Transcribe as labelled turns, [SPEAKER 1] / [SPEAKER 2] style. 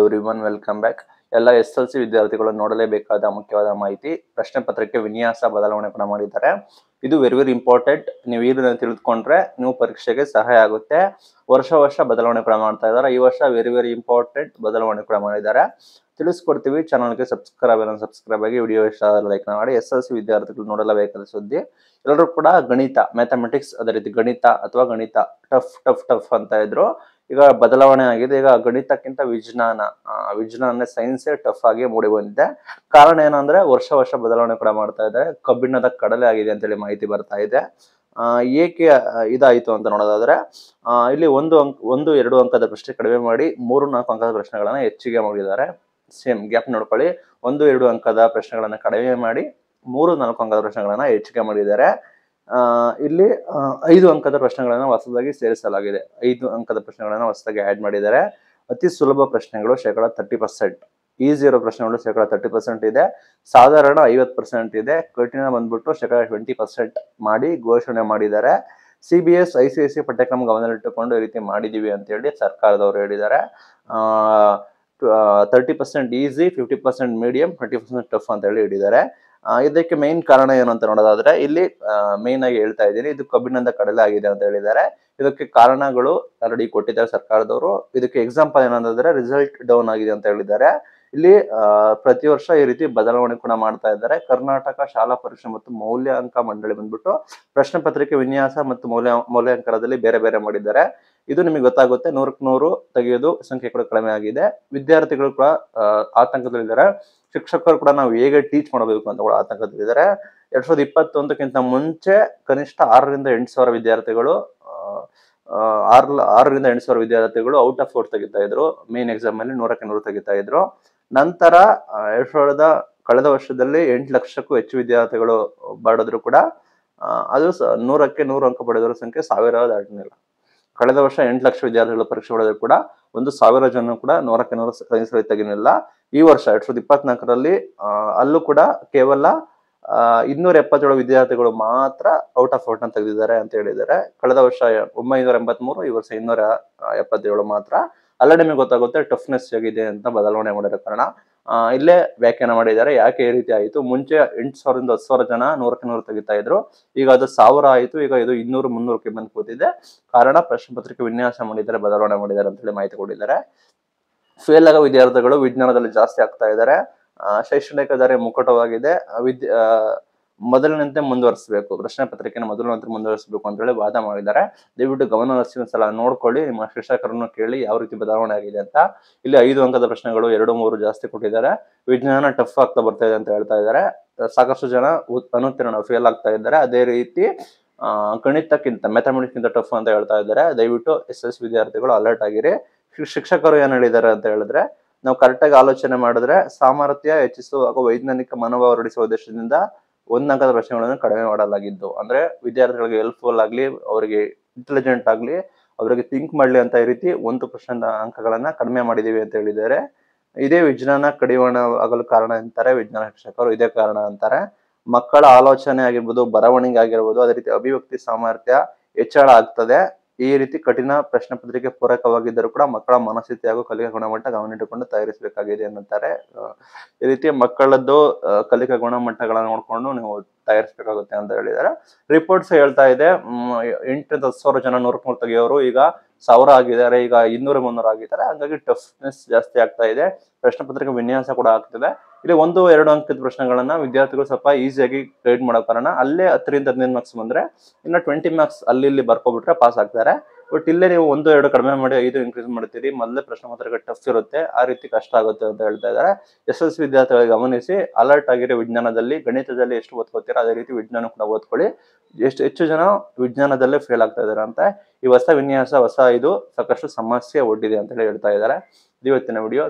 [SPEAKER 1] every welcome back ಎಲ್ಲ S L C ವಿದ್ಯಾರ್ಥಿಗಳು ನೋಡಲೇಬೇಕಾದ ಮುಖ್ಯವಾದ ಮಾಹಿತಿ ಪ್ರಶ್ನೆ ಪತ್ರಕ್ಕೆ ವಿನ್ಯಾಸ ಬದಲಾವಣೆ ಕೂಡ ಮಾಡಿದ್ದಾರೆ ಇದು ವೆರಿ ವೆರಿ ಇಂಪಾರ್ಟೆಂಟ್ ನೀವು ಇದನ್ನು ತಿಳಿದುಕೊಂಡ್ರೆ ನೀವು ಪರೀಕ್ಷೆಗೆ ಸಹಾಯ ಆಗುತ್ತೆ ವರ್ಷ ವರ್ಷ ಬದಲಾವಣೆ ಕೂಡ ಮಾಡ್ತಾ ಇದ್ದಾರೆ ಈ ವರ್ಷ ವೆರಿ ವೆರಿ ಇಂಪಾರ್ಟೆಂಟ್ ಬದಲಾವಣೆ ಕೂಡ ಮಾಡಿದ್ದಾರೆ ತಿಳಿಸ್ಕೊಡ್ತೀವಿ ಚಾನಲ್ಗೆ ಸಬ್ಸ್ಕ್ರೈಬ್ ಏನೋ ಸಬ್ಸ್ಕ್ರೈಬ್ ಆಗಿ ವಿಡಿಯೋ ಇಷ್ಟ ಆದ್ರೆ ಲೈಕ್ ಮಾಡಿ ಎಸ್ ಎಲ್ ಸಿ ವಿದ್ಯಾರ್ಥಿಗಳು ನೋಡಲೇಬೇಕಾದ ಸುದ್ದಿ ಎಲ್ಲರೂ ಕೂಡ ಗಣಿತ ಮ್ಯಾಥಮೆಟಿಕ್ಸ್ ಅದೇ ರೀತಿ ಗಣಿತ ಅಥವಾ ಗಣಿತ ಟಫ್ ಟಫ್ ಟಫ್ ಅಂತ ಇದ್ರು ಈಗ ಬದಲಾವಣೆ ಆಗಿದೆ ಈಗ ಗಣಿತಕ್ಕಿಂತ ವಿಜ್ಞಾನ ವಿಜ್ಞಾನ ಸೈನ್ಸೇ ಟಫ್ ಆಗಿ ಮೂಡಿ ಬಂದಿದೆ ಕಾರಣ ಏನಂದ್ರೆ ವರ್ಷ ವರ್ಷ ಬದಲಾವಣೆ ಕೂಡ ಮಾಡ್ತಾ ಇದ್ದಾರೆ ಕಬ್ಬಿಣದ ಕಡಲೆ ಆಗಿದೆ ಅಂತೇಳಿ ಮಾಹಿತಿ ಬರ್ತಾ ಇದೆ ಏಕೆ ಇದಾಯಿತು ಅಂತ ನೋಡೋದಾದ್ರೆ ಇಲ್ಲಿ ಒಂದು ಅಂಕ ಒಂದು ಎರಡು ಅಂಕದ ಪ್ರಶ್ನೆ ಕಡಿಮೆ ಮಾಡಿ ಮೂರು ನಾಲ್ಕು ಅಂಕದ ಪ್ರಶ್ನೆಗಳನ್ನ ಹೆಚ್ಚಿಗೆ ಮಾಡಿದ್ದಾರೆ ಸೇಮ್ ಗ್ಯಾಪ್ ನೋಡ್ಕೊಳ್ಳಿ ಒಂದು ಎರಡು ಅಂಕದ ಪ್ರಶ್ನೆಗಳನ್ನ ಕಡಿಮೆ ಮಾಡಿ ಮೂರು ನಾಲ್ಕು ಅಂಕದ ಪ್ರಶ್ನೆಗಳನ್ನ ಹೆಚ್ಚಿಗೆ ಮಾಡಿದ್ದಾರೆ ಇಲ್ಲಿ ಐದು ಅಂಕದ ಪ್ರಶ್ನೆಗಳನ್ನು ಹೊಸದಾಗಿ ಸೇರಿಸಲಾಗಿದೆ ಐದು ಅಂಕದ ಪ್ರಶ್ನೆಗಳನ್ನು ಹೊಸದಾಗಿ ಆ್ಯಡ್ ಮಾಡಿದ್ದಾರೆ ಅತಿ ಸುಲಭ ಪ್ರಶ್ನೆಗಳು ಶೇಕಡ ತರ್ಟಿ ಪರ್ಸೆಂಟ್ ಈಸಿ ಇರೋ ಪ್ರಶ್ನೆಗಳು ಶೇಕಡ ತರ್ಟಿ ಪರ್ಸೆಂಟ್ ಇದೆ ಸಾಧಾರಣ ಐವತ್ತು ಪರ್ಸೆಂಟ್ ಇದೆ ಕಠಿಣ ಬಂದ್ಬಿಟ್ಟು ಶೇಕಡ ಟ್ವೆಂಟಿ ಪರ್ಸೆಂಟ್ ಮಾಡಿ ಘೋಷಣೆ ಮಾಡಿದ್ದಾರೆ C B S I C I C ಪಠ್ಯಕ್ರಮ ಗಮನದಲ್ಲಿಟ್ಟುಕೊಂಡು ಈ ರೀತಿ ಮಾಡಿದ್ದೀವಿ ಅಂತೇಳಿ ಸರ್ಕಾರದವರು ಹೇಳಿದ್ದಾರೆ thirty percent easy fifty percent medium twenty percent tough ಅಂತ ಹೇಳಿ ಹೇಳಿದ್ದಾರೆ ಇದಕ್ಕೆ ಮೇನ್ ಕಾರಣ ಏನು ಅಂತ ನೋಡೋದಾದ್ರೆ ಇಲ್ಲಿ ಮೇನ್ ಆಗಿ ಹೇಳ್ತಾ ಇದ್ದೀನಿ ಇದು ಕಬ್ಬಿಣದ ಕಡಲೆ ಆಗಿದೆ ಅಂತ ಹೇಳಿದ್ದಾರೆ ಇದಕ್ಕೆ ಕಾರಣಗಳು ಆಲ್ರೆಡಿ ಕೊಟ್ಟಿದ್ದಾರೆ ಸರ್ಕಾರದವರು ಇದಕ್ಕೆ ಎಕ್ಸಾಂಪಲ್ ಏನಂತಂದ್ರೆ ರಿಸಲ್ಟ್ ಡೌನ್ ಆಗಿದೆ ಅಂತ ಹೇಳಿದ್ದಾರೆ ಇಲ್ಲಿ ಪ್ರತಿ ವರ್ಷ ಈ ರೀತಿ ಬದಲಾವಣೆ ಕೂಡ ಮಾಡ್ತಾ ಇದ್ದಾರೆ ಕರ್ನಾಟಕ ಶಾಲಾ ಪರೀಕ್ಷೆ ಮತ್ತು ಮೌಲ್ಯಾಂಕ ಮಂಡಳಿ ಬಂದ್ಬಿಟ್ಟು ಪ್ರಶ್ನೆ ಪತ್ರಿಕೆ ವಿನ್ಯಾಸ ಮತ್ತು ಮೌಲ್ಯ ಮೌಲ್ಯಾಂಕನದಲ್ಲಿ ಬೇರೆ ಬೇರೆ ಮಾಡಿದ್ದಾರೆ ಇದು ನಿಮಗೆ ಗೊತ್ತಾಗುತ್ತೆ ನೂರಕ್ಕೆ ನೂರು ತೆಗೆಯೋದು ಸಂಖ್ಯೆ ಕೂಡ ಕಡಿಮೆ ಆಗಿದೆ ವಿದ್ಯಾರ್ಥಿಗಳು ಕೂಡ ಆತಂಕದಲ್ಲಿದ್ದಾರೆ ಶಿಕ್ಷಕರು ಕೂಡ ನಾವು ಹೇಗೆ ಟೀಚ್ ಮಾಡಬೇಕು ಅಂತ ಕೂಡ ಆತಂಕದಲ್ಲಿದ್ದಾರೆ ಎರಡ್ ಸಾವಿರದ ಇಪ್ಪತ್ತೊಂದಕ್ಕಿಂತ ಮುಂಚೆ ಕನಿಷ್ಠ ಆರರಿಂದ ಎಂಟು ಸಾವಿರ ವಿದ್ಯಾರ್ಥಿಗಳು ಆರ್ ಆರರಿಂದ ಎಂಟು ಸಾವಿರ ವಿದ್ಯಾರ್ಥಿಗಳು ಔಟ್ ಆಫ್ ಫೋರ್ ತೆಗಿತಾ ಇದ್ರು ಮೇನ್ ಎಕ್ಸಾಮ್ ಅಲ್ಲಿ ನೂರಕ್ಕೆ ನೂರು ತೆಗಿತಾ ಇದ್ರು ನಂತರ ಎರಡ್ ಸಾವಿರದ ಕಳೆದ ವರ್ಷದಲ್ಲಿ ಎಂಟು ಲಕ್ಷಕ್ಕೂ ಹೆಚ್ಚು ವಿದ್ಯಾರ್ಥಿಗಳು ಬಾಡಿದ್ರು ಕೂಡ ಅದು ನೂರಕ್ಕೆ ನೂರು ಅಂಕ ಪಡೆದವರ ಸಂಖ್ಯೆ ಸಾವಿರ ದಾಟಿನಿಲ್ಲ ಕಳೆದ ವರ್ಷ ಎಂಟು ಲಕ್ಷ ವಿದ್ಯಾರ್ಥಿಗಳು ಪರೀಕ್ಷೆ ಪಡೆದ್ರು ಕೂಡ ಒಂದು ಸಾವಿರ ಜನ ಕೂಡ ನೂರಕ್ಕೆ ನೂರ ಸರಿ ತೆಗಿಲಿಲ್ಲ ಈ ವರ್ಷ ಎರಡ್ ಸಾವಿರದ ಇಪ್ಪತ್ನಾಲ್ಕರಲ್ಲಿ ಅಲ್ಲೂ ಕೂಡ ಕೇವಲ ಇನ್ನೂರ ಎಪ್ಪತ್ತೇಳು ವಿದ್ಯಾರ್ಥಿಗಳು ಮಾತ್ರ ಔಟ್ ಆಫ್ ಔಟ್ ನ ತೆಗೆದಿದ್ದಾರೆ ಅಂತ ಹೇಳಿದ್ದಾರೆ ಕಳೆದ ವರ್ಷ ಒಂಬೈನೂರ ಎಂಬತ್ಮೂರು ಈ ವರ್ಷ ಇನ್ನೂರ ಎಪ್ಪತ್ತೇಳು ಮಾತ್ರ ಅಲ್ಲ ನಿಮಗೆ ಗೊತ್ತಾಗುತ್ತೆ ಟಫ್ನೆಸ್ ಆಗಿದೆ ಅಂತ ಬದಲಾವಣೆ ಮಾಡಿರೋ ಕಾರಣ ಇಲ್ಲೇ ವ್ಯಾಖ್ಯಾನ ಮಾಡಿದ್ದಾರೆ ಯಾಕೆ ಈ ರೀತಿ ಆಯಿತು ಮುಂಚೆ ಎಂಟು ಸಾವಿರದಿಂದ ಹತ್ತು ಸಾವಿರ ಜನ ನೂರಕ್ಕೆ ನೂರು ತೆಗಿತಾ ಇದ್ರು ಈಗ ಅದು ಸಾವಿರ ಆಯಿತು ಈಗ ಇದು ಇನ್ನೂರು ಮುನ್ನೂರಕ್ಕೆ ಬಂದು ಕೂತಿದೆ ಕಾರಣ ಪ್ರಶ್ನೆ ಪತ್ರಿಕೆ ವಿನ್ಯಾಸ ಮಾಡಿದ್ದಾರೆ ಬದಲಾವಣೆ ಮಾಡಿದ್ದಾರೆ ಅಂತ ಹೇಳಿ ಮಾಹಿತಿ ಕೊಟ್ಟಿದ್ದಾರೆ ಫೇಲ್ ಆಗೋ ವಿದ್ಯಾರ್ಥಿಗಳು ವಿಜ್ಞಾನದಲ್ಲಿ ಜಾಸ್ತಿ ಆಗ್ತಾ ಇದ್ದಾರೆ ಶೈಕ್ಷಣಿಕ ದಾರಿ ಮುಕ್ಕಟವಾಗಿದೆ ವಿದ್ಯ ಮೊದಲಿನಂತೆ ಮುಂದುವರಿಸಬೇಕು ಪ್ರಶ್ನೆ ಪತ್ರಿಕೆನ ಮೊದಲಿನಂತೆ ಮುಂದುವರಿಸಬೇಕು ಅಂತ ಹೇಳಿ ವಾದ ಮಾಡಿದ್ದಾರೆ ದಯವಿಟ್ಟು ಗಮನ ಹರಿಸಿ ಸಲ ನೋಡ್ಕೊಳ್ಳಿ ನಿಮ್ಮ ಶಿಕ್ಷಕರನ್ನು ಕೇಳಿ ಯಾವ ರೀತಿ ಬದಲಾವಣೆ ಆಗಿದೆ ಅಂತ ಇಲ್ಲಿ ಐದು ಅಂಕದ ಪ್ರಶ್ನೆಗಳು ಎರಡು ಮೂರು ಜಾಸ್ತಿ ಕೊಟ್ಟಿದ್ದಾರೆ ವಿಜ್ಞಾನ ಟಫ್ ಆಗ್ತಾ ಬರ್ತಾ ಇದೆ ಅಂತ ಹೇಳ್ತಾ ಇದ್ದಾರೆ ಸಾಕಷ್ಟು ಜನ ಅನುತ್ತೀರ್ಣ ಫೇಲ್ ಆಗ್ತಾ ಇದ್ದಾರೆ ಅದೇ ರೀತಿ ಗಣಿತಕ್ಕಿಂತ ಮ್ಯಾಥಮೆಟಿಕ್ಸ್ ಕಿಂತ ಟಫ್ ಅಂತ ಹೇಳ್ತಾ ಇದ್ದಾರೆ ದಯವಿಟ್ಟು ಎಸ್ ಎಸ್ ವಿದ್ಯಾರ್ಥಿಗಳು ಅಲರ್ಟ್ ಆಗಿರಿ ಶಿಕ್ಷಕರು ಏನ್ ಹೇಳಿದ್ದಾರೆ ಅಂತ ಹೇಳಿದ್ರೆ ನಾವು ಕರೆಕ್ಟಾಗಿ ಆಲೋಚನೆ ಮಾಡಿದ್ರೆ ಸಾಮರ್ಥ್ಯ ಹೆಚ್ಚಿಸುವ ಹಾಗೂ ವೈಜ್ಞಾನಿಕ ಮನೋಭಾವ ಹೊರಡಿಸುವ ಉದ್ದೇಶದಿಂದ ಒಂದಂಕದ ಪ್ರಶ್ನೆಗಳನ್ನು ಕಡಿಮೆ ಮಾಡಲಾಗಿದ್ದು ಅಂದ್ರೆ ವಿದ್ಯಾರ್ಥಿಗಳಿಗೆ ಹೆಲ್ಪ್ಫುಲ್ ಆಗ್ಲಿ ಅವರಿಗೆ ಇಂಟೆಲಿಜೆಂಟ್ ಆಗ್ಲಿ ಅವರಿಗೆ ಥಿಂಕ್ ಮಾಡ್ಲಿ ಅಂತ ಈ ರೀತಿ ಒಂದು ಪ್ರಶ್ನೆ ಅಂಕಗಳನ್ನ ಕಡಿಮೆ ಮಾಡಿದೀವಿ ಅಂತ ಹೇಳಿದ್ದಾರೆ ಇದೇ ವಿಜ್ಞಾನ ಕಡಿವಾಣ ಆಗಲು ಕಾರಣ ಅಂತಾರೆ ವಿಜ್ಞಾನ ಶಿಕ್ಷಕರು ಇದೇ ಕಾರಣ ಅಂತಾರೆ ಮಕ್ಕಳ ಆಲೋಚನೆ ಆಗಿರ್ಬೋದು ಬರವಣಿಗೆ ಆಗಿರ್ಬೋದು ಅದೇ ರೀತಿ ಅಭಿವ್ಯಕ್ತಿ ಸಾಮರ್ಥ್ಯ ಹೆಚ್ಚಳ ಆಗ್ತದೆ ಈ ರೀತಿ ಕಠಿಣ ಪ್ರಶ್ನೆ ಪತ್ರಿಕೆ ಪೂರಕವಾಗಿದ್ದರೂ ಕೂಡ ಮಕ್ಕಳ ಮನಸ್ಥಿತಿ ಹಾಗೂ ಕಲಿಕಾ ಗುಣಮಟ್ಟ ಗಮನಿಟ್ಟುಕೊಂಡು ತಯಾರಿಸಬೇಕಾಗಿದೆ ಎನ್ನುತ್ತಾರೆ ಈ ರೀತಿ ಮಕ್ಕಳದ್ದು ಕಲಿಕಾ ಗುಣಮಟ್ಟಗಳನ್ನು ನೋಡಿಕೊಂಡು ನೀವು ತಯಾರಿಸಬೇಕಾಗುತ್ತೆ ಅಂತ ಹೇಳಿದ್ದಾರೆ ರಿಪೋರ್ಟ್ಸ್ ಹೇಳ್ತಾ ಇದೆ ಎಂಟರಿಂದ ಹತ್ತು ಸಾವಿರ ಜನ ನೂರ ಮೂರು ತೆಗೆಯೋರು ಈಗ ಸಾವಿರ ಆಗಿದ್ದಾರೆ ಈಗ ಇನ್ನೂರ ಮುನ್ನೂರ ಆಗಿದ್ದಾರೆ ಹಂಗಾಗಿ ಟಫ್ನೆಸ್ ಜಾಸ್ತಿ ಆಗ್ತಾ ಇದೆ ಪ್ರಶ್ನೆ ಪತ್ರಿಕೆ ವಿನ್ಯಾಸ ಕೂಡ ಆಗ್ತಿದೆ ಇಲ್ಲಿ ಒಂದು ಎರಡು ಅಂಕದ ಪ್ರಶ್ನೆಗಳನ್ನ ವಿದ್ಯಾರ್ಥಿಗಳು ಸ್ವಲ್ಪ ಈಸಿಯಾಗಿ ಗೈಡ್ ಮಾಡೋ ಕಾರಣ ಅಲ್ಲೇ ಹತ್ತರಿಂದ ಹದಿನೈದು ಮಾರ್ಕ್ಸ್ ಬಂದ್ರೆ ಇನ್ನು ಟ್ವೆಂಟಿ ಮಾರ್ಕ್ಸ್ ಅಲ್ಲಿ ಇಲ್ಲಿ ಬರ್ಕೊಬಿಟ್ರೆ ಪಾಸ್ ಆಗ್ತಾರೆ ಬಟ್ ಇಲ್ಲೇ ನೀವು ಒಂದು ಎರಡು ಕಡಿಮೆ ಮಾಡಿ ಐದು ಇನ್ಕ್ರೀಸ್ ಮಾಡ್ತೀರಿ ಮೊದಲೇ ಪ್ರಶ್ನೆ ಮಾತ್ರ ಟಫ್ ಇರುತ್ತೆ ಆ ರೀತಿ ಕಷ್ಟ ಆಗುತ್ತೆ ಅಂತ ಹೇಳ್ತಾ ಇದ್ದಾರೆ ಎಸ್ ಎಸ್ ವಿದ್ಯಾರ್ಥಿಗಳಿಗೆ ಗಮನಿಸಿ ಅಲರ್ಟ್ ಆಗಿರೋ ವಿಜ್ಞಾನದಲ್ಲಿ ಗಣಿತದಲ್ಲಿ ಎಷ್ಟು ಓದ್ಕೋತೀರೋ ಅದೇ ರೀತಿ ವಿಜ್ಞಾನ ಕೂಡ ಓದ್ಕೊಳ್ಳಿ ಎಷ್ಟು ಹೆಚ್ಚು ಜನ ವಿಜ್ಞಾನದಲ್ಲೇ ಫೇಲ್ ಆಗ್ತಾ ಇದಾರೆ ಅಂತ ಈ ಹೊಸ ವಿನ್ಯಾಸ ಹೊಸ ಇದು ಸಾಕಷ್ಟು ಸಮಸ್ಯೆ ಒಡ್ಡಿದೆ ಅಂತ ಹೇಳಿ ಹೇಳ್ತಾ ಇದ್ದಾರೆ ಇವತ್ತಿನ ವಿಡಿಯೋ